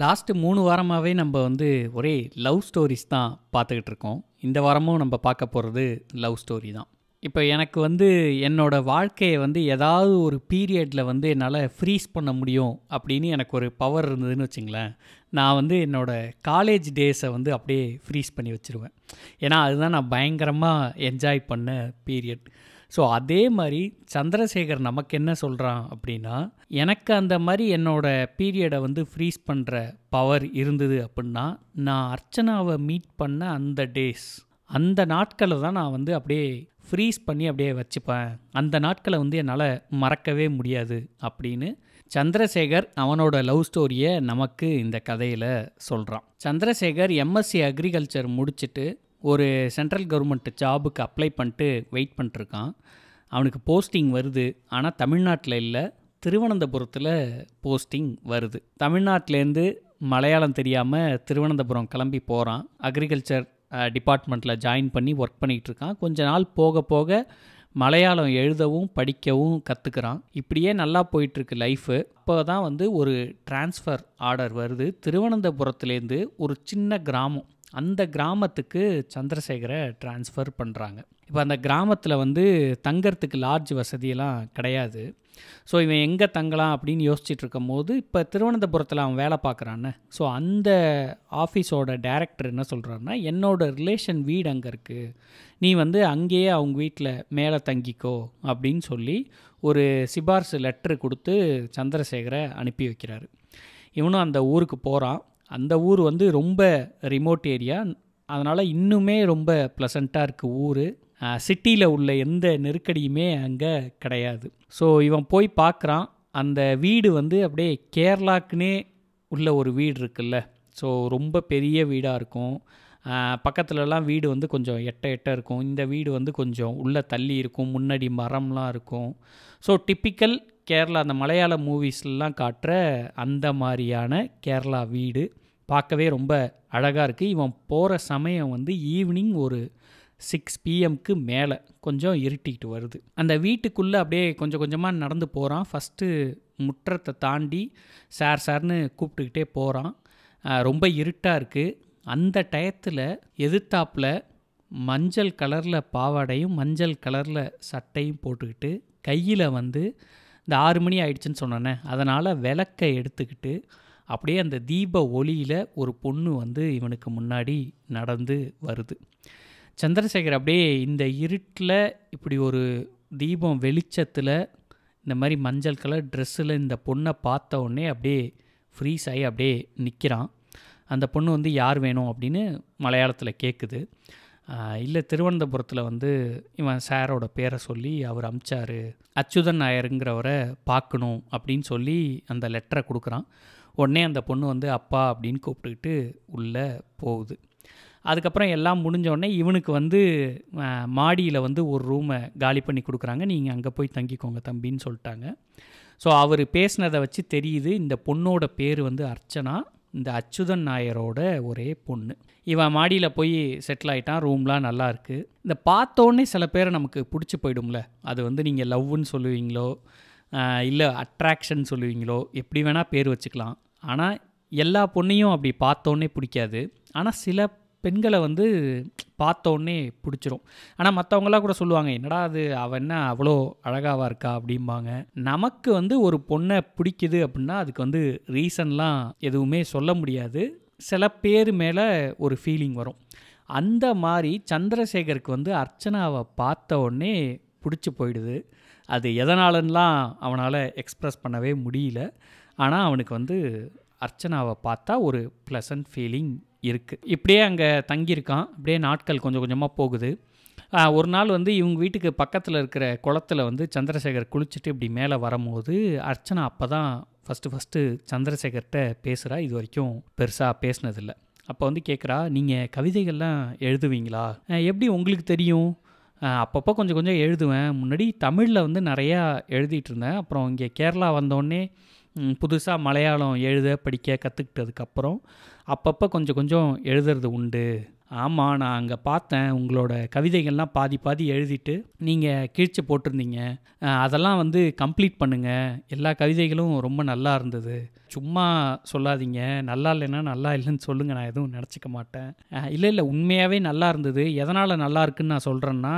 last மூணு வாரமாகவே நம்ம வந்து ஒரே லவ் ஸ்டோரிஸ் தான் பார்த்துக்கிட்டு இருக்கோம் இந்த வாரமும் நம்ம பார்க்க போகிறது லவ் ஸ்டோரி தான் இப்போ எனக்கு வந்து என்னோடய வாழ்க்கையை வந்து ஏதாவது ஒரு பீரியடில் வந்து என்னால் ஃப்ரீஸ் பண்ண முடியும் அப்படின்னு எனக்கு ஒரு பவர் இருந்ததுன்னு வச்சுங்களேன் நான் வந்து என்னோடய காலேஜ் டேஸை வந்து அப்படியே ஃப்ரீஸ் பண்ணி வச்சுருவேன் ஏன்னா அதுதான் நான் பயங்கரமாக என்ஜாய் பண்ண பீரியட் ஸோ அதே மாதிரி சந்திரசேகர் நமக்கு என்ன சொல்கிறான் அப்படின்னா எனக்கு அந்த மாதிரி என்னோடய பீரியடை வந்து ஃப்ரீஸ் பண்ணுற பவர் இருந்தது அப்படின்னா நான் அர்ச்சனாவை மீட் பண்ண அந்த டேஸ் அந்த நாட்களை தான் நான் வந்து அப்படியே ஃப்ரீஸ் பண்ணி அப்படியே வச்சுப்பேன் அந்த நாட்களை வந்து என்னால் மறக்கவே முடியாது அப்படின்னு சந்திரசேகர் அவனோட லவ் ஸ்டோரியை நமக்கு இந்த கதையில் சொல்கிறான் சந்திரசேகர் எம்எஸ்சி அக்ரிகல்ச்சர் முடிச்சுட்டு ஒரு சென்ட்ரல் கவர்மெண்ட் ஜாபுக்கு அப்ளை பண்ணிட்டு வெயிட் பண்ணிட்டுருக்கான் அவனுக்கு போஸ்டிங் வருது ஆனால் தமிழ்நாட்டில் இல்லை திருவனந்தபுரத்தில் போஸ்டிங் வருது தமிழ்நாட்டிலேருந்து மலையாளம் தெரியாமல் திருவனந்தபுரம் கிளம்பி போகிறான் அக்ரிகல்ச்சர் டிபார்ட்மெண்ட்டில் ஜாயின் பண்ணி ஒர்க் பண்ணிகிட்ருக்கான் கொஞ்ச நாள் போக போக மலையாளம் எழுதவும் படிக்கவும் கற்றுக்கிறான் இப்படியே நல்லா போயிட்டுருக்கு லைஃபு அப்போ தான் வந்து ஒரு டிரான்ஸ்ஃபர் ஆர்டர் வருது திருவனந்தபுரத்துலேருந்து ஒரு சின்ன கிராமம் அந்த கிராமத்துக்கு சந்திரசேகரை டிரான்ஸ்ஃபர் பண்ணுறாங்க இப்போ அந்த கிராமத்தில் வந்து தங்கறதுக்கு லார்ஜ் வசதியெல்லாம் கிடையாது ஸோ இவன் எங்கே தங்கலாம் அப்படின்னு யோசிச்சுட்டு இருக்கும் போது இப்போ திருவனந்தபுரத்தில் அவன் வேலை பார்க்குறான்னு ஸோ அந்த ஆஃபீஸோட டேரக்டர் என்ன சொல்கிறாருன்னா என்னோடய ரிலேஷன் வீடு அங்கே இருக்குது நீ வந்து அங்கேயே அவங்க வீட்டில் மேலே தங்கிக்கோ அப்படின்னு சொல்லி ஒரு சிபார்சு லெட்ரு கொடுத்து சந்திரசேகரை அனுப்பி வைக்கிறாரு இவனும் அந்த ஊருக்கு போகிறான் அந்த ஊர் வந்து ரொம்ப ரிமோட் ஏரியா அதனால் இன்னுமே ரொம்ப ப்ளசண்ட்டாக இருக்குது ஊர் சிட்டியில் உள்ள எந்த நெருக்கடியுமே அங்கே கிடையாது ஸோ இவன் போய் பார்க்குறான் அந்த வீடு வந்து அப்படியே கேரளாக்குன்னே உள்ள ஒரு வீடு இருக்குல்ல ஸோ ரொம்ப பெரிய வீடாக இருக்கும் பக்கத்துலலாம் வீடு வந்து கொஞ்சம் எட்ட எட்ட இருக்கும் இந்த வீடு வந்து கொஞ்சம் உள்ளே தள்ளி இருக்கும் முன்னாடி மரம்லாம் இருக்கும் ஸோ டிப்பிக்கல் கேரளா அந்த மலையாள மூவிஸ்லாம் காட்டுற அந்த மாதிரியான கேரளா வீடு பார்க்கவே ரொம்ப அழகாக இருக்குது இவன் போகிற சமயம் வந்து ஈவினிங் ஒரு சிக்ஸ் பிஎம்க்கு மேலே கொஞ்சம் இருட்டிக்கிட்டு வருது அந்த வீட்டுக்குள்ளே அப்படியே கொஞ்சம் கொஞ்சமாக நடந்து போகிறான் ஃபஸ்ட்டு முற்றத்தை தாண்டி சார் சார்னு கூப்பிட்டுக்கிட்டே போகிறான் ரொம்ப இருட்டாக இருக்குது அந்த டயத்தில் எதிர்த்தாப்பில் மஞ்சள் கலரில் பாவாடையும் மஞ்சள் கலரில் சட்டையும் போட்டுக்கிட்டு கையில் வந்து இந்த ஆறு மணி ஆயிடுச்சுன்னு சொன்னேன் அதனால் விளக்கை எடுத்துக்கிட்டு அப்படியே அந்த தீப ஒளியில் ஒரு பொண்ணு வந்து இவனுக்கு முன்னாடி நடந்து வருது சந்திரசேகர் அப்படியே இந்த இருட்டில் இப்படி ஒரு தீபம் வெளிச்சத்தில் இந்த மாதிரி மஞ்சள் கலர் ட்ரெஸ்ஸில் இந்த பொண்ணை பார்த்த உடனே அப்படியே ஃப்ரீஸ் ஆகி அப்படியே நிற்கிறான் அந்த பொண்ணு வந்து யார் வேணும் அப்படின்னு மலையாளத்தில் கேட்குது இல்லை திருவனந்தபுரத்தில் வந்து இவன் சாரோட பேரை சொல்லி அவர் அமிச்சார் அச்சுதன் நாயருங்கிறவரை பார்க்கணும் அப்படின்னு சொல்லி அந்த லெட்டரை கொடுக்குறான் உடனே அந்த பொண்ணு வந்து அப்பா அப்படின்னு கூப்பிட்டுக்கிட்டு உள்ளே போகுது அதுக்கப்புறம் எல்லாம் முடிஞ்சோடனே இவனுக்கு வந்து மாடியில் வந்து ஒரு ரூமை காலி பண்ணி கொடுக்குறாங்க நீங்கள் அங்கே போய் தங்கிக்கோங்க தம்பின்னு சொல்லிட்டாங்க ஸோ அவர் பேசினதை வச்சு தெரியுது இந்த பொண்ணோட பேர் வந்து அர்ச்சனா இந்த அச்சுதன் நாயரோட ஒரே பொண்ணு இவன் மாடியில் போய் செட்டில் ஆகிட்டான் ரூம்லாம் நல்லா இருக்குது இந்த பார்த்தோன்னே சில பேரை நமக்கு பிடிச்சி போயிடும்ல அது வந்து நீங்கள் லவ்னு சொல்லுவீங்களோ இல்லை அட்ராக்ஷன் சொல்லுவீங்களோ எப்படி வேணால் பேர் வச்சுக்கலாம் ஆனால் எல்லா பொண்ணையும் அப்படி பார்த்தோன்னே பிடிக்காது ஆனால் சில பெண்களை வந்து பார்த்தோன்னே பிடிச்சிரும் ஆனால் மற்றவங்களாம் கூட சொல்லுவாங்க என்னடா அது அவள் என்ன அவ்வளோ அழகாவாக இருக்கா அப்படிம்பாங்க நமக்கு வந்து ஒரு பொண்ணை பிடிக்குது அப்படின்னா அதுக்கு வந்து ரீசன்லாம் எதுவுமே சொல்ல முடியாது சில பேர் மேலே ஒரு ஃபீலிங் வரும் அந்த மாதிரி சந்திரசேகருக்கு வந்து அர்ச்சனாவை பார்த்த உடனே பிடிச்சி போயிடுது அது எதனாலன்னெலாம் அவனால் எக்ஸ்ப்ரெஸ் பண்ணவே முடியல ஆனால் அவனுக்கு வந்து அர்ச்சனாவை பார்த்தா ஒரு ப்ளசன்ட் ஃபீலிங் இருக்குது இப்படியே அங்கே தங்கியிருக்கான் இப்படியே நாட்கள் கொஞ்சம் கொஞ்சமாக போகுது ஒரு நாள் வந்து இவங்க வீட்டுக்கு பக்கத்தில் இருக்கிற குளத்தில் வந்து சந்திரசேகர் குளிச்சுட்டு இப்படி மேலே வரும்போது அர்ச்சனா அப்போ தான் ஃபஸ்ட்டு ஃபஸ்ட்டு சந்திரசேகர்கிட்ட பேசுகிறா இது வரைக்கும் பெருசாக பேசினதில்லை அப்போ வந்து கேட்குறா நீங்கள் கவிதைகள்லாம் எழுதுவீங்களா எப்படி உங்களுக்கு தெரியும் அப்பப்போ கொஞ்சம் கொஞ்சம் எழுதுவேன் முன்னாடி தமிழில் வந்து நிறையா எழுதிட்டு இருந்தேன் அப்புறம் இங்கே கேரளா வந்தோடனே புதுசாக மலையாளம் எழுத படிக்க கற்றுக்கிட்டதுக்கப்புறம் அப்பப்போ கொஞ்சம் கொஞ்சம் எழுதுறது உண்டு ஆமாம் நான் அங்கே பார்த்தேன் உங்களோட கவிதைகள்லாம் பாதி பாதி எழுதிட்டு நீங்கள் கீழ்ச்சி போட்டிருந்தீங்க அதெல்லாம் வந்து கம்ப்ளீட் பண்ணுங்கள் எல்லா கவிதைகளும் ரொம்ப நல்லா இருந்தது சும்மா சொல்லாதீங்க நல்லா இல்லைன்னா நல்லா இல்லைன்னு சொல்லுங்கள் நான் எதுவும் நினச்சிக்க மாட்டேன் இல்லை இல்லை உண்மையாகவே நல்லா இருந்தது எதனால் நல்லா இருக்குன்னு நான் சொல்கிறேன்னா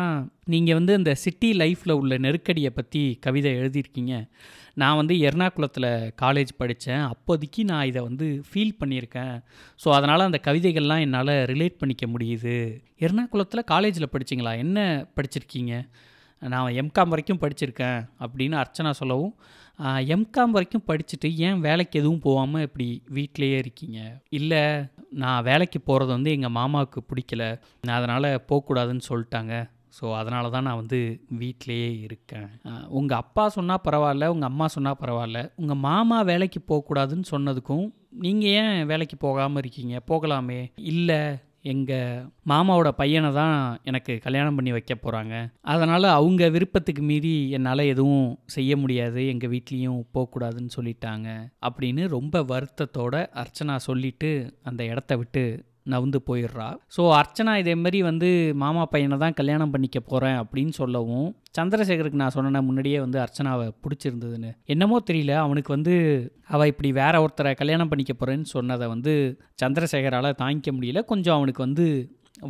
நீங்கள் வந்து இந்த சிட்டி லைஃப்பில் உள்ள நெருக்கடியை பற்றி கவிதை எழுதியிருக்கீங்க நான் வந்து எர்ணாகுளத்தில் காலேஜ் படித்தேன் அப்போதைக்கு நான் இதை வந்து ஃபீல் பண்ணியிருக்கேன் ஸோ அதனால் அந்த கவிதைகள்லாம் என்னால் ரிலேட் பண்ணிக்க முடியுது எர்ணாகுளத்தில் காலேஜில் படிச்சிங்களா என்ன படிச்சிருக்கீங்க நான் எம்காம் வரைக்கும் படிச்சிருக்கேன் அப்படின்னு அர்ச்சனா சொல்லவும் எம்காம் வரைக்கும் படிச்சுட்டு ஏன் வேலைக்கு எதுவும் போகாமல் இப்படி வீட்டிலையே இருக்கீங்க இல்லை நான் வேலைக்கு போகிறது வந்து எங்கள் மாமாவுக்கு பிடிக்கல அதனால் போகக்கூடாதுன்னு சொல்லிட்டாங்க ஸோ அதனால தான் நான் வந்து வீட்டிலையே இருக்கேன் உங்கள் அப்பா சொன்னால் பரவாயில்ல உங்கள் அம்மா சொன்னால் பரவாயில்ல உங்கள் மாமா வேலைக்கு போகக்கூடாதுன்னு சொன்னதுக்கும் நீங்கள் ஏன் வேலைக்கு போகாமல் இருக்கீங்க போகலாமே இல்லை எங்கள் மாமாவோட பையனை தான் எனக்கு கல்யாணம் பண்ணி வைக்க போகிறாங்க அதனால் அவங்க விருப்பத்துக்கு மீறி என்னால் எதுவும் செய்ய முடியாது எங்கள் வீட்லேயும் போகக்கூடாதுன்னு சொல்லிட்டாங்க அப்படின்னு ரொம்ப வருத்தத்தோட அர்ச்சனா சொல்லிவிட்டு அந்த இடத்த விட்டு நவுந்து போயிடுறா ஸோ அர்ச்சனா இதேமாரி வந்து மாமா பையனை தான் கல்யாணம் பண்ணிக்க போகிறேன் அப்படின்னு சொல்லவும் சந்திரசேகருக்கு நான் சொன்னேன் முன்னாடியே வந்து அர்ச்சனாவை பிடிச்சிருந்ததுன்னு என்னமோ தெரியல அவனுக்கு வந்து அவள் இப்படி வேற ஒருத்தரை கல்யாணம் பண்ணிக்க போகிறேன்னு சொன்னதை வந்து சந்திரசேகரால் தாங்கிக்க முடியல கொஞ்சம் அவனுக்கு வந்து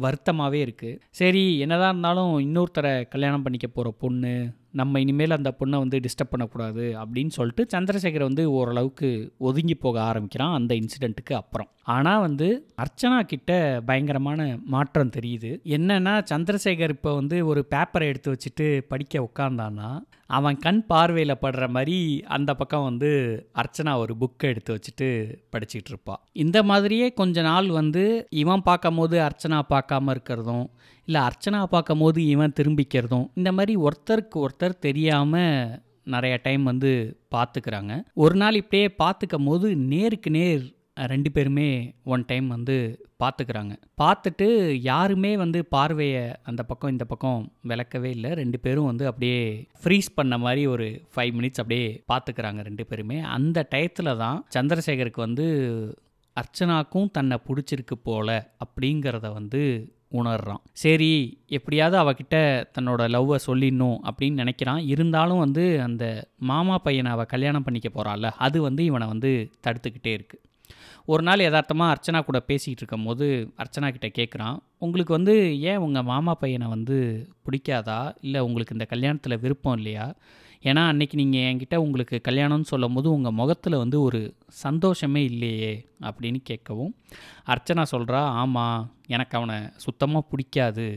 வருத்தமாகவே இருக்குது சரி என்னதான் இருந்தாலும் இன்னொருத்தரை கல்யாணம் பண்ணிக்க போகிற பொண்ணு நம்ம இனிமேல் அந்த பொண்ணை வந்து டிஸ்டர்ப் பண்ணக்கூடாது அப்படின்னு சொல்லிட்டு சந்திரசேகர் வந்து ஓரளவுக்கு ஒதுங்கி போக ஆரம்பிக்கிறான் அந்த இன்சிடெண்ட்டுக்கு அப்புறம் ஆனால் வந்து அர்ச்சனா கிட்ட பயங்கரமான மாற்றம் தெரியுது என்னன்னா சந்திரசேகர் இப்போ வந்து ஒரு பேப்பரை எடுத்து வச்சுட்டு படிக்க உட்காந்தான்னா அவன் கண் பார்வையில் படுற மாதிரி அந்த பக்கம் வந்து அர்ச்சனா ஒரு புக்கை எடுத்து வச்சுட்டு படிச்சுக்கிட்டு இருப்பாள் இந்த மாதிரியே கொஞ்ச நாள் வந்து இவன் பார்க்கும் போது அர்ச்சனா பார்க்காம இருக்கிறதும் இல்லை அர்ச்சனா பார்க்கும் போது இவன் திரும்பிக்கிறதும் இந்த மாதிரி ஒருத்தருக்கு ஒருத்தர் தெரியாமல் நிறைய டைம் வந்து பார்த்துக்கிறாங்க ஒரு நாள் இப்படியே பார்த்துக்கும் போது நேருக்கு நேர் ரெண்டு பேருமே ஒன் டைம் வந்து பார்த்துக்கிறாங்க பார்த்துட்டு யாருமே வந்து பார்வையை அந்த பக்கம் இந்த பக்கம் விளக்கவே இல்லை ரெண்டு பேரும் வந்து அப்படியே ஃப்ரீஸ் பண்ண மாதிரி ஒரு ஃபைவ் மினிட்ஸ் அப்படியே பார்த்துக்கிறாங்க ரெண்டு பேருமே அந்த டயத்தில் தான் சந்திரசேகருக்கு வந்து அர்ச்சனாக்கும் தன்னை பிடிச்சிருக்கு போல அப்படிங்கிறத வந்து உணர்றான் சரி எப்படியாவது அவகிட்ட தன்னோட லவ்வை சொல்லிடணும் அப்படின்னு நினைக்கிறான் இருந்தாலும் வந்து அந்த மாமா பையனை அவள் கல்யாணம் பண்ணிக்க போகிறாள்ல அது வந்து இவனை வந்து தடுத்துக்கிட்டே இருக்கு ஒரு நாள் யதார்த்தமாக அர்ச்சனா கூட பேசிகிட்டு இருக்கும் போது அர்ச்சனா கிட்டே கேட்குறான் உங்களுக்கு வந்து ஏன் உங்கள் மாமா பையனை வந்து பிடிக்காதா இல்லை உங்களுக்கு இந்த கல்யாணத்தில் விருப்பம் இல்லையா ஏன்னா அன்றைக்கி நீங்கள் என்கிட்ட உங்களுக்கு கல்யாணம்னு சொல்லும் போது உங்கள் முகத்தில் வந்து ஒரு சந்தோஷமே இல்லையே அப்படின்னு கேட்கவும் அர்ச்சனா சொல்கிறா ஆமாம் எனக்கு அவனை சுத்தமாக பிடிக்காது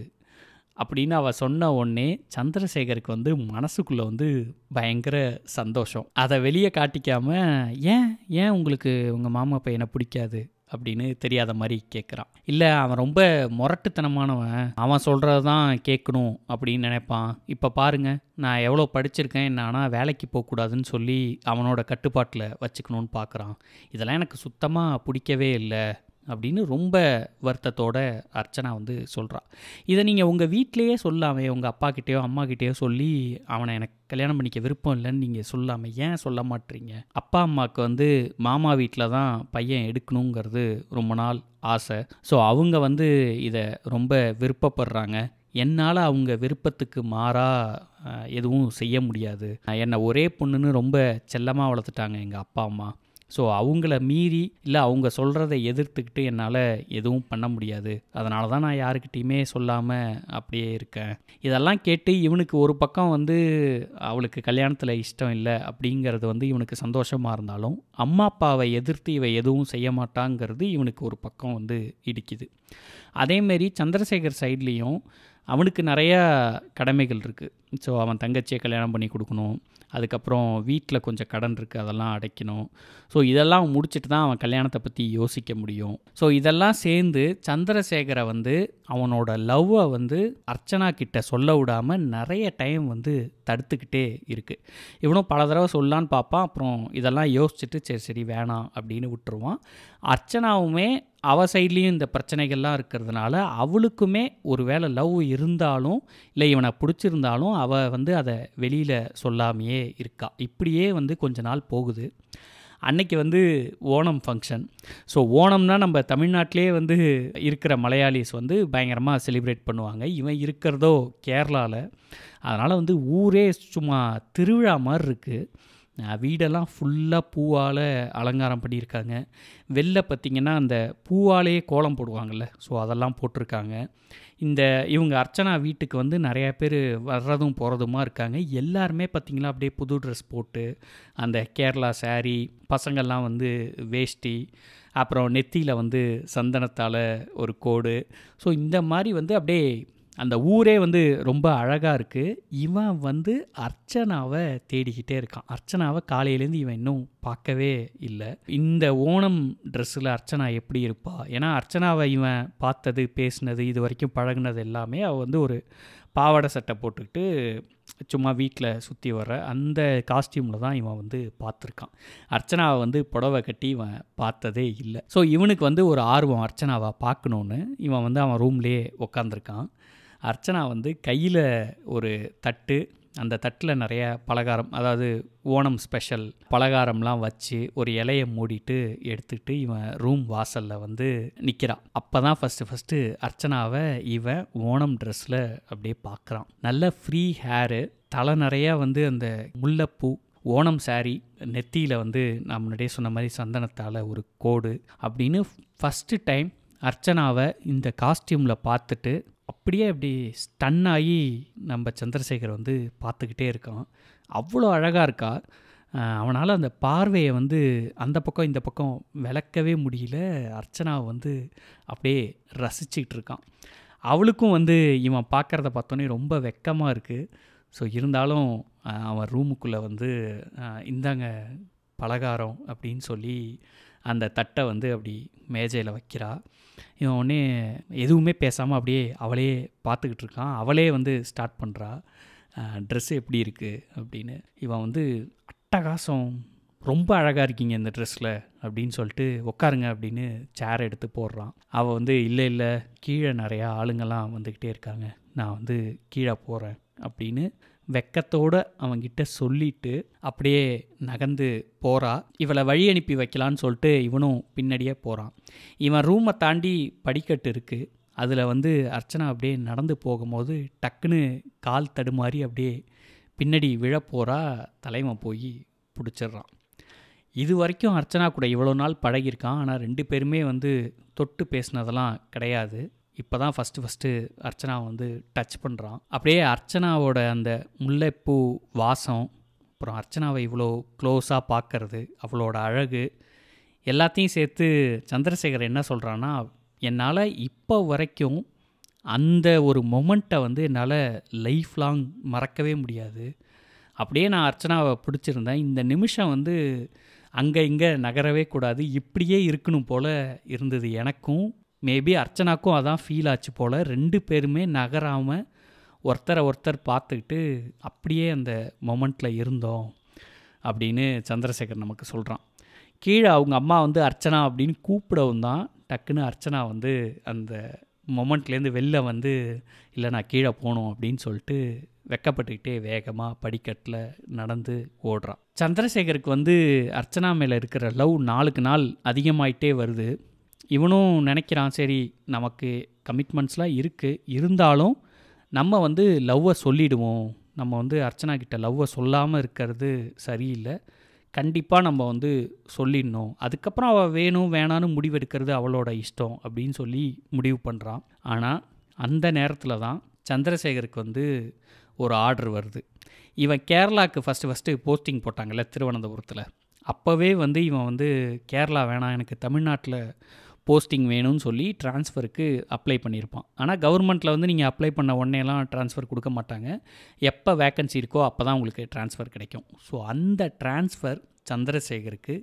அப்படின்னு அவள் சொன்ன உடனே சந்திரசேகருக்கு வந்து மனசுக்குள்ளே வந்து பயங்கர சந்தோஷம் அதை வெளியே காட்டிக்காமல் ஏன் ஏன் உங்களுக்கு உங்கள் மாமா பையனை பிடிக்காது அப்படின்னு தெரியாத மாதிரி கேட்குறான் இல்லை அவன் ரொம்ப முரட்டுத்தனமானவன் அவன் சொல்கிறது தான் கேட்கணும் அப்படின்னு நினைப்பான் இப்போ பாருங்க நான் எவ்வளோ படிச்சிருக்கேன் என்ன ஆனால் வேலைக்கு போகக்கூடாதுன்னு சொல்லி அவனோட கட்டுப்பாட்டில் வச்சுக்கணும்னு பார்க்குறான் இதெல்லாம் எனக்கு சுத்தமாக பிடிக்கவே இல்லை அப்படின்னு ரொம்ப வருத்தத்தோட அர்ச்சனா வந்து சொல்கிறான் இதை நீங்கள் உங்கள் வீட்டிலையே சொல்லாமே உங்கள் அப்பாக்கிட்டேயோ அம்மாக்கிட்டேயோ சொல்லி அவனை எனக்கு கல்யாணம் பண்ணிக்க விருப்பம் இல்லைன்னு நீங்கள் சொல்லாமல் ஏன் சொல்ல மாட்டீங்க அப்பா அம்மாவுக்கு வந்து மாமா வீட்டில் தான் பையன் எடுக்கணுங்கிறது ரொம்ப நாள் ஆசை ஸோ அவங்க வந்து இதை ரொம்ப விருப்பப்படுறாங்க என்னால் அவங்க விருப்பத்துக்கு மாறாக எதுவும் செய்ய முடியாது என்னை ஒரே பொண்ணுன்னு ரொம்ப செல்லமாக வளர்த்துட்டாங்க எங்கள் அப்பா அம்மா ஸோ அவங்கள மீறி இல்லை அவங்க சொல்கிறத எதிர்த்துக்கிட்டு என்னால் எதுவும் பண்ண முடியாது அதனால தான் நான் யாருக்கிட்டேயுமே சொல்லாமல் அப்படியே இருக்கேன் இதெல்லாம் கேட்டு இவனுக்கு ஒரு பக்கம் வந்து அவளுக்கு கல்யாணத்தில் இஷ்டம் இல்லை அப்படிங்கிறது வந்து இவனுக்கு சந்தோஷமாக இருந்தாலும் அம்மா அப்பாவை எதிர்த்து இவை எதுவும் செய்ய மாட்டாங்கிறது இவனுக்கு ஒரு பக்கம் வந்து இடிக்குது அதேமாரி சந்திரசேகர் சைட்லேயும் அவனுக்கு நிறையா கடமைகள் இருக்குது ஸோ அவன் தங்கச்சியை கல்யாணம் பண்ணி கொடுக்கணும் அதுக்கப்புறம் வீட்டில் கொஞ்சம் கடன் இருக்குது அதெல்லாம் அடைக்கணும் ஸோ இதெல்லாம் அவன் முடிச்சுட்டு தான் அவன் கல்யாணத்தை பற்றி யோசிக்க முடியும் ஸோ இதெல்லாம் சேர்ந்து சந்திரசேகரை வந்து அவனோட லவ்வை வந்து அர்ச்சனா கிட்ட சொல்ல விடாமல் நிறைய டைம் வந்து தடுத்துக்கிட்டே இருக்குது இவனும் பல தடவை சொல்லான்னு பார்ப்பான் அப்புறம் இதெல்லாம் யோசிச்சுட்டு சரி சரி வேணாம் அப்படின்னு விட்டுருவான் அர்ச்சனாவுமே அவ சைட்லேயும் இந்த பிரச்சனைகள்லாம் இருக்கிறதுனால அவளுக்குமே ஒரு வேளை லவ் இருந்தாலும் இல்லை இவனை பிடிச்சிருந்தாலும் அவள் வந்து அதை வெளியில் சொல்லாமையே இருக்கா இப்படியே வந்து கொஞ்ச நாள் போகுது அன்னைக்கு வந்து ஓணம் ஃபங்க்ஷன் ஸோ ஓணம்னா நம்ம தமிழ்நாட்டிலே வந்து இருக்கிற மலையாளிஸ் வந்து பயங்கரமாக செலிப்ரேட் பண்ணுவாங்க இவன் இருக்கிறதோ கேரளாவில் அதனால் வந்து ஊரே சும்மா திருவிழா மாதிரி இருக்குது வீடெல்லாம் ஃபுல்லாக பூவால் அலங்காரம் பண்ணியிருக்காங்க வெளில பார்த்திங்கன்னா அந்த பூவாலேயே கோலம் போடுவாங்கள்ல ஸோ அதெல்லாம் போட்டிருக்காங்க இந்த இவங்க அர்ச்சனா வீட்டுக்கு வந்து நிறையா பேர் வர்றதும் போகிறதுமா இருக்காங்க எல்லாருமே பார்த்திங்கன்னா அப்படியே புது ட்ரெஸ் போட்டு அந்த கேரளா சாரி பசங்கள்லாம் வந்து வேஷ்டி அப்புறம் நெத்தியில் வந்து சந்தனத்தால் ஒரு கோடு ஸோ இந்த மாதிரி வந்து அப்படியே அந்த ஊரே வந்து ரொம்ப அழகாக இருக்குது இவன் வந்து அர்ச்சனாவை தேடிக்கிட்டே இருக்கான் அர்ச்சனாவை காலையிலேருந்து இவன் இன்னும் பார்க்கவே இல்லை இந்த ஓணம் ட்ரெஸ்ஸில் அர்ச்சனா எப்படி இருப்பா ஏன்னா அர்ச்சனாவை இவன் பார்த்தது பேசினது இது வரைக்கும் பழகினது எல்லாமே அவள் வந்து ஒரு பாவாடை சட்டை போட்டுக்கிட்டு சும்மா வீட்டில் சுற்றி வர்ற அந்த காஸ்டியூமில் தான் இவன் வந்து பார்த்துருக்கான் அர்ச்சனாவை வந்து புடவை கட்டி இவன் பார்த்ததே இல்லை ஸோ இவனுக்கு வந்து ஒரு ஆர்வம் அர்ச்சனாவை பார்க்கணுன்னு இவன் வந்து அவன் ரூம்லேயே உக்காந்துருக்கான் அர்ச்சனா வந்து கையில் ஒரு தட்டு அந்த தட்டில் நிறைய பலகாரம் அதாவது ஓணம் ஸ்பெஷல் பலகாரம்லாம் வச்சு ஒரு இலையை மூடிட்டு எடுத்துக்கிட்டு இவன் ரூம் வாசலில் வந்து நிற்கிறான் அப்போ தான் ஃபஸ்ட்டு ஃபஸ்ட்டு அர்ச்சனாவை இவன் ஓணம் ட்ரெஸ்ஸில் அப்படியே பார்க்குறான் நல்ல ஃப்ரீ ஹேரு தலை நிறையா வந்து அந்த முல்லைப்பூ ஓணம் சாரி நெத்தியில் வந்து நான் முன்னாடியே சொன்ன மாதிரி சந்தனத்தால் ஒரு கோடு அப்படின்னு ஃபஸ்ட்டு டைம் அர்ச்சனாவை இந்த காஸ்டியூமில் பார்த்துட்டு அப்படியே அப்படி ஸ்டன் ஆகி நம்ம சந்திரசேகர் வந்து பார்த்துக்கிட்டே இருக்கான் அவ்வளோ அழகாக இருக்கா அவனால் அந்த பார்வையை வந்து அந்த பக்கம் இந்த பக்கம் விளக்கவே முடியல அர்ச்சனாவை வந்து அப்படியே ரசிச்சிக்கிட்டு இருக்கான் அவளுக்கும் வந்து இவன் பார்க்குறத பார்த்தோன்னே ரொம்ப வெக்கமாக இருக்குது ஸோ இருந்தாலும் அவன் ரூமுக்குள்ளே வந்து இந்தாங்க பலகாரம் அப்படின்னு சொல்லி அந்த தட்டை வந்து அப்படி மேஜையில் வைக்கிறாள் இவன் உடனே எதுவுமே பேசாமல் அப்படியே அவளே பார்த்துக்கிட்டு இருக்கான் அவளே வந்து ஸ்டார்ட் பண்ணுறா ட்ரெஸ்ஸு எப்படி இருக்குது அப்படின்னு இவன் வந்து அட்டகாசம் ரொம்ப அழகாக இருக்கீங்க இந்த ட்ரெஸ்ஸில் அப்படின்னு சொல்லிட்டு உட்காருங்க அப்படின்னு சேர் எடுத்து போடுறான் அவள் வந்து இல்லை இல்லை கீழே நிறையா ஆளுங்கள்லாம் வந்துக்கிட்டே இருக்காங்க நான் வந்து கீழே போகிறேன் அப்படின்னு வெக்கத்தோடு அவங்கிட்ட சொல்லிட்டு அப்படியே நகர்ந்து போகிறா இவளை வழி அனுப்பி வைக்கலான்னு சொல்லிட்டு இவனும் பின்னாடியே போகிறான் இவன் ரூமை தாண்டி படிக்கட்டு இருக்குது அதில் வந்து அர்ச்சனா அப்படியே நடந்து போகும்போது டக்குன்னு கால் தடுமாறி அப்படியே பின்னாடி விழப்போகிறா தலைவன் போய் பிடிச்சிடுறான் இது வரைக்கும் அர்ச்சனா கூட இவ்வளோ நாள் பழகியிருக்கான் ஆனால் ரெண்டு பேருமே வந்து தொட்டு பேசினதெல்லாம் கிடையாது இப்போ தான் ஃபஸ்ட்டு ஃபஸ்ட்டு அர்ச்சனா வந்து டச் பண்ணுறான் அப்படியே அர்ச்சனாவோட அந்த முல்லைப்பூ வாசம் அப்புறம் அர்ச்சனாவை இவ்வளோ க்ளோஸாக பார்க்கறது அவளோட அழகு எல்லாத்தையும் சேர்த்து சந்திரசேகர் என்ன சொல்கிறான்னா என்னால் இப்போ வரைக்கும் அந்த ஒரு மொமெண்ட்டை வந்து என்னால் லைஃப் லாங் மறக்கவே முடியாது அப்படியே நான் அர்ச்சனாவை பிடிச்சிருந்தேன் இந்த நிமிஷம் வந்து அங்கே இங்கே நகரவே கூடாது இப்படியே இருக்கணும் போல் இருந்தது எனக்கும் மேபி அர்ச்சனாக்கும் அதான் ஃபீல் ஆச்சு போல் ரெண்டு பேருமே நகராமல் ஒருத்தரை ஒருத்தர் பார்த்துக்கிட்டு அப்படியே அந்த மொமெண்ட்டில் இருந்தோம் அப்படின்னு சந்திரசேகர் நமக்கு சொல்கிறான் கீழே அவங்க அம்மா வந்து அர்ச்சனா அப்படின்னு கூப்பிடவும் தான் டக்குன்னு அர்ச்சனா வந்து அந்த மொமெண்ட்லேருந்து வெளில வந்து இல்லை நான் கீழே போகணும் அப்படின்னு சொல்லிட்டு வெக்கப்பட்டுக்கிட்டே வேகமாக படிக்கட்டில் நடந்து ஓடுறான் சந்திரசேகருக்கு வந்து அர்ச்சனா மேலே இருக்கிற லவ் நாளுக்கு நாள் அதிகமாயிட்டே வருது இவனும் நினைக்கிறான் சரி நமக்கு கமிட்மெண்ட்ஸ்லாம் இருக்குது இருந்தாலும் நம்ம வந்து லவ்வை சொல்லிடுவோம் நம்ம வந்து அர்ச்சனா கிட்ட லவ்வை சொல்லாமல் இருக்கிறது சரியில்லை கண்டிப்பாக நம்ம வந்து சொல்லிடணும் அதுக்கப்புறம் அவள் வேணும் வேணான்னு முடிவெடுக்கிறது அவளோட இஷ்டம் அப்படின்னு சொல்லி முடிவு பண்ணுறான் ஆனால் அந்த நேரத்தில் தான் சந்திரசேகருக்கு வந்து ஒரு ஆர்டர் வருது இவன் கேரளாவுக்கு ஃபஸ்ட்டு ஃபஸ்ட்டு போஸ்டிங் போட்டாங்கல்ல திருவனந்தபுரத்தில் அப்போவே வந்து இவன் வந்து கேரளா வேணாம் எனக்கு தமிழ்நாட்டில் போஸ்டிங் வேணும்னு சொல்லி ட்ரான்ஸ்ஃபருக்கு அப்ளை பண்ணியிருப்பான் ஆனால் கவர்மெண்ட்டில் வந்து நீங்கள் அப்ளை பண்ண உடனேலாம் ட்ரான்ஸ்ஃபர் கொடுக்க மாட்டாங்க எப்போ வேக்கன்சி இருக்கோ அப்போ தான் உங்களுக்கு ட்ரான்ஸ்ஃபர் கிடைக்கும் ஸோ அந்த ட்ரான்ஸ்ஃபர் சந்திரசேகருக்கு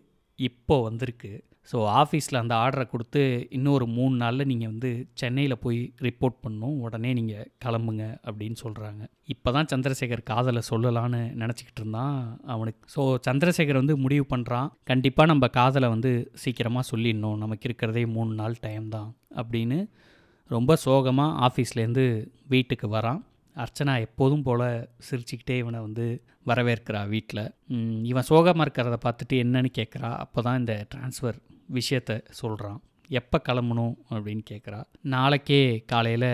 இப்போ வந்திருக்கு ஸோ ஆஃபீஸில் அந்த ஆர்டரை கொடுத்து இன்னொரு மூணு நாளில் நீங்கள் வந்து சென்னையில் போய் ரிப்போர்ட் பண்ணும் உடனே நீங்கள் கிளம்புங்க அப்படின்னு சொல்கிறாங்க இப்போ தான் சந்திரசேகர் காதலை சொல்லலான்னு நினச்சிக்கிட்டு இருந்தான் அவனுக்கு ஸோ சந்திரசேகர் வந்து முடிவு பண்ணுறான் கண்டிப்பாக நம்ம காதலை வந்து சீக்கிரமாக சொல்லிடணும் நமக்கு இருக்கிறதே மூணு நாள் டைம் தான் அப்படின்னு ரொம்ப சோகமாக ஆஃபீஸ்லேருந்து வீட்டுக்கு வரான் அர்ச்சனா எப்போதும் போல் சிரிச்சுக்கிட்டே இவனை வந்து வரவேற்கிறா வீட்டில் இவன் சோகமாக இருக்கிறத பார்த்துட்டு என்னன்னு கேட்குறா அப்போ தான் இந்த டிரான்ஸ்ஃபர் விஷயத்த சொல்கிறான் எப்போ கிளம்பணும் அப்படின்னு கேட்குறா நாளைக்கே காலையில்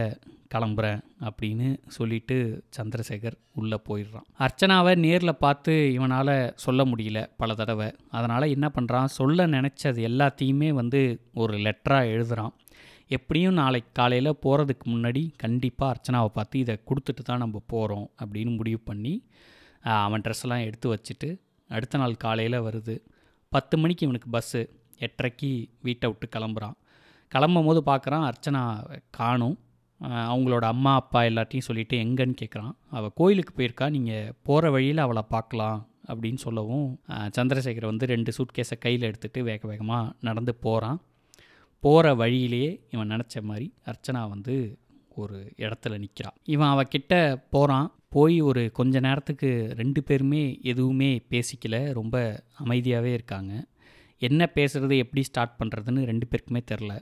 கிளம்புறேன் அப்படின்னு சொல்லிட்டு சந்திரசேகர் உள்ளே போயிடுறான் அர்ச்சனாவை நேரில் பார்த்து இவனால் சொல்ல முடியல பல தடவை அதனால் என்ன பண்ணுறான் சொல்ல நினச்சது எல்லாத்தையுமே வந்து ஒரு லெட்டராக எழுதுகிறான் எப்படியும் நாளைக்கு காலையில் போகிறதுக்கு முன்னாடி கண்டிப்பாக அர்ச்சனாவை பார்த்து இதை கொடுத்துட்டு தான் நம்ம போகிறோம் அப்படின்னு முடிவு பண்ணி அவன் ட்ரெஸ்லாம் எடுத்து வச்சுட்டு அடுத்த நாள் காலையில் வருது பத்து மணிக்கு இவனுக்கு பஸ்ஸு எட்டரைக்கு வீட்டை விட்டு கிளம்புறான் கிளம்பும் போது பார்க்குறான் அர்ச்சனா காணும் அவங்களோட அம்மா அப்பா எல்லாத்தையும் சொல்லிவிட்டு எங்கன்னு கேட்குறான் அவள் கோயிலுக்கு போயிருக்கா நீங்கள் போகிற வழியில் அவளை பார்க்கலாம் அப்படின்னு சொல்லவும் சந்திரசேகர் வந்து ரெண்டு சூட்கேஸை கையில் எடுத்துகிட்டு வேக வேகமாக நடந்து போகிறான் போகிற வழியிலேயே இவன் நினச்ச மாதிரி அர்ச்சனா வந்து ஒரு இடத்துல நிற்கிறான் இவன் அவகிட்ட போகிறான் போய் ஒரு கொஞ்ச நேரத்துக்கு ரெண்டு பேருமே எதுவுமே பேசிக்கல ரொம்ப அமைதியாகவே இருக்காங்க என்ன பேசுகிறது எப்படி ஸ்டார்ட் பண்ணுறதுன்னு ரெண்டு பேருக்குமே தெரில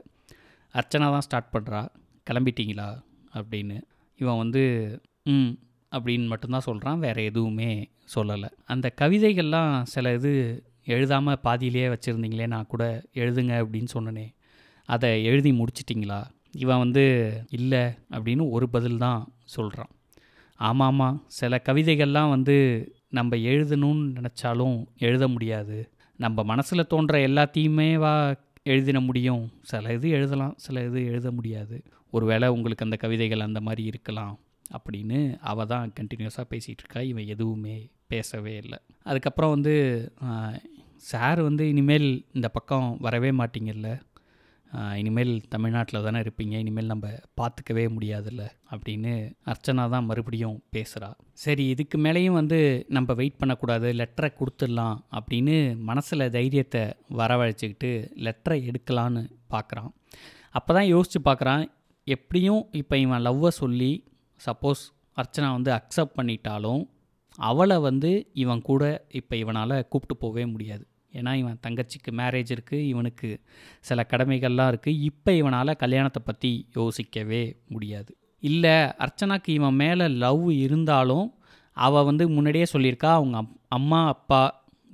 அர்ச்சனா தான் ஸ்டார்ட் பண்ணுறா கிளம்பிட்டீங்களா அப்படின்னு இவன் வந்து ம் அப்படின்னு மட்டும்தான் சொல்கிறான் வேறு எதுவுமே சொல்லலை அந்த கவிதைகள்லாம் சில இது எழுதாமல் பாதியிலேயே வச்சுருந்தீங்களே நான் கூட எழுதுங்க அப்படின்னு சொன்னனே அதை எழுதி முடிச்சிட்டிங்களா இவன் வந்து இல்லை அப்படின்னு ஒரு பதில் தான் சொல்கிறான் ஆமாம்மா ஆமாம் சில கவிதைகள்லாம் வந்து நம்ம எழுதணும்னு நினச்சாலும் எழுத முடியாது நம்ம மனசில் தோன்ற எல்லாத்தையுமே வா எழுதின முடியும் சில இது எழுதலாம் சில இது எழுத முடியாது ஒருவேளை உங்களுக்கு அந்த கவிதைகள் அந்த மாதிரி இருக்கலாம் அப்படின்னு அவள் தான் கண்டினியூஸாக பேசிகிட்டு இருக்கா இவன் எதுவுமே பேசவே இல்லை அதுக்கப்புறம் வந்து சார் வந்து இனிமேல் இந்த பக்கம் வரவே மாட்டிங்கல்ல இனிமேல் தமிழ்நாட்டில் தானே இருப்பீங்க இனிமேல் நம்ம பார்த்துக்கவே முடியாதுல்ல அப்படின்னு அர்ச்சனா தான் மறுபடியும் பேசுகிறா சரி இதுக்கு மேலேயும் வந்து நம்ம வெயிட் பண்ணக்கூடாது லெட்டரை கொடுத்துடலாம் அப்படின்னு மனசில் தைரியத்தை வரவழைச்சிக்கிட்டு லெட்டரை எடுக்கலான்னு பார்க்குறான் அப்போ தான் யோசித்து பார்க்குறான் எப்படியும் இப்போ இவன் லவ்வை சொல்லி சப்போஸ் அர்ச்சனா வந்து அக்செப்ட் பண்ணிட்டாலும் அவளை வந்து இவன் கூட இப்போ இவனால் கூப்பிட்டு போகவே முடியாது ஏன்னா இவன் தங்கச்சிக்கு மேரேஜ் இருக்குது இவனுக்கு சில கடமைகள்லாம் இருக்குது இப்போ இவனால் கல்யாணத்தை பற்றி யோசிக்கவே முடியாது இல்லை அர்ச்சனாக்கு இவன் மேலே லவ் இருந்தாலும் அவள் வந்து முன்னாடியே சொல்லியிருக்கா அவங்க அம்மா அப்பா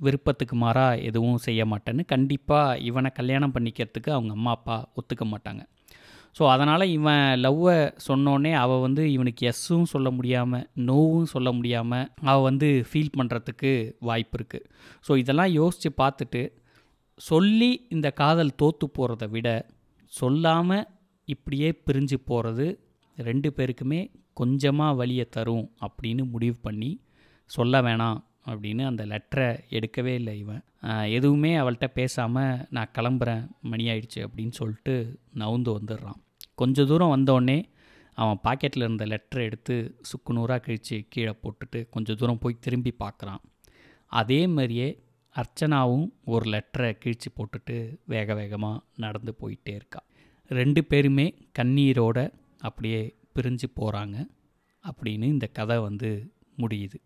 விருப்பத்துக்கு மாறாக எதுவும் செய்ய மாட்டேன்னு கண்டிப்பாக இவனை கல்யாணம் பண்ணிக்கிறதுக்கு அவங்க அம்மா அப்பா ஒத்துக்க மாட்டாங்க ஸோ அதனால் இவன் லவ்வை சொன்னோடனே அவள் வந்து இவனுக்கு எஸ்ஸும் சொல்ல முடியாமல் நோவும் சொல்ல முடியாமல் அவள் வந்து ஃபீல் பண்ணுறதுக்கு வாய்ப்பு இருக்குது ஸோ இதெல்லாம் யோசித்து பார்த்துட்டு சொல்லி இந்த காதல் தோற்று போகிறத விட சொல்லாமல் இப்படியே பிரிஞ்சு போகிறது ரெண்டு பேருக்குமே கொஞ்சமாக வழியை தரும் அப்படின்னு முடிவு பண்ணி சொல்ல வேணாம் அப்படின்னு அந்த லெட்டரை எடுக்கவே இல்லை இவன் எதுவுமே அவள்கிட்ட பேசாமல் நான் கிளம்புறேன் மணி ஆயிடுச்சு அப்படின்னு சொல்லிட்டு நவுந்து வந்துடுறான் கொஞ்சம் தூரம் வந்தோடனே அவன் பாக்கெட்டில் இருந்த லெட்டரை எடுத்து சுக்கு நூறாக கழித்து கீழே போட்டுட்டு கொஞ்சம் தூரம் போய் திரும்பி பார்க்குறான் அதே மாதிரியே அர்ச்சனாவும் ஒரு லெட்டரை கிழிச்சு போட்டுட்டு வேக வேகமாக நடந்து போயிட்டே இருக்கா ரெண்டு பேருமே கண்ணீரோட அப்படியே பிரிஞ்சு போகிறாங்க அப்படின்னு இந்த கதை வந்து முடியுது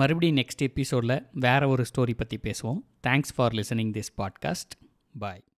மறுபடியும் நெக்ஸ்ட் எபிசோடில் வேறு ஒரு ஸ்டோரி பற்றி பேசுவோம் thanks for listening this podcast bye